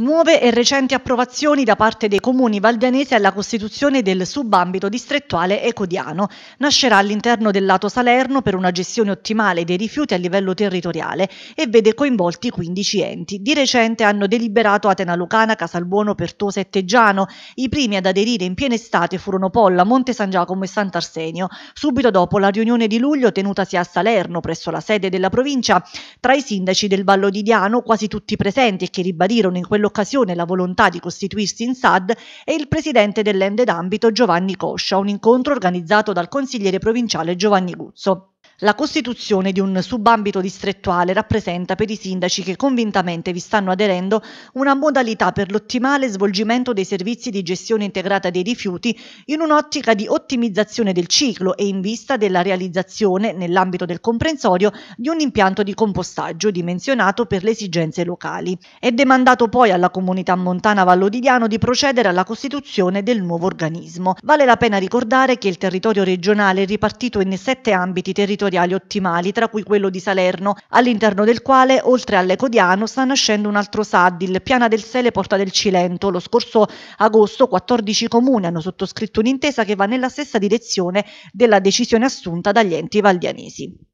Nuove e recenti approvazioni da parte dei comuni valdenesi alla costituzione del subambito distrettuale ecodiano. Nascerà all'interno del lato Salerno per una gestione ottimale dei rifiuti a livello territoriale e vede coinvolti 15 enti. Di recente hanno deliberato Atena Lucana, Casalbuono, Pertosa e Teggiano. I primi ad aderire in piena estate furono Polla, Monte San Giacomo e Sant'Arsenio. Subito dopo la riunione di luglio tenutasi a Salerno presso la sede della provincia, tra i sindaci del Vallo di Diano quasi tutti presenti e che ribadirono in quello l'occasione e la volontà di costituirsi in SAD e il presidente dell'Ende d'Ambito Giovanni Coscia, un incontro organizzato dal consigliere provinciale Giovanni Guzzo. La costituzione di un subambito distrettuale rappresenta per i sindaci che convintamente vi stanno aderendo una modalità per l'ottimale svolgimento dei servizi di gestione integrata dei rifiuti in un'ottica di ottimizzazione del ciclo e in vista della realizzazione, nell'ambito del comprensorio, di un impianto di compostaggio dimensionato per le esigenze locali. È demandato poi alla comunità montana Vallodidiano di procedere alla costituzione del nuovo organismo. Vale la pena ricordare che il territorio regionale è ripartito in sette ambiti territoriali territoriali ottimali, tra cui quello di Salerno, all'interno del quale, oltre all'Ecodiano, sta nascendo un altro SAD, il Piana del Sele Porta del Cilento. Lo scorso agosto 14 comuni hanno sottoscritto un'intesa che va nella stessa direzione della decisione assunta dagli enti valdianesi.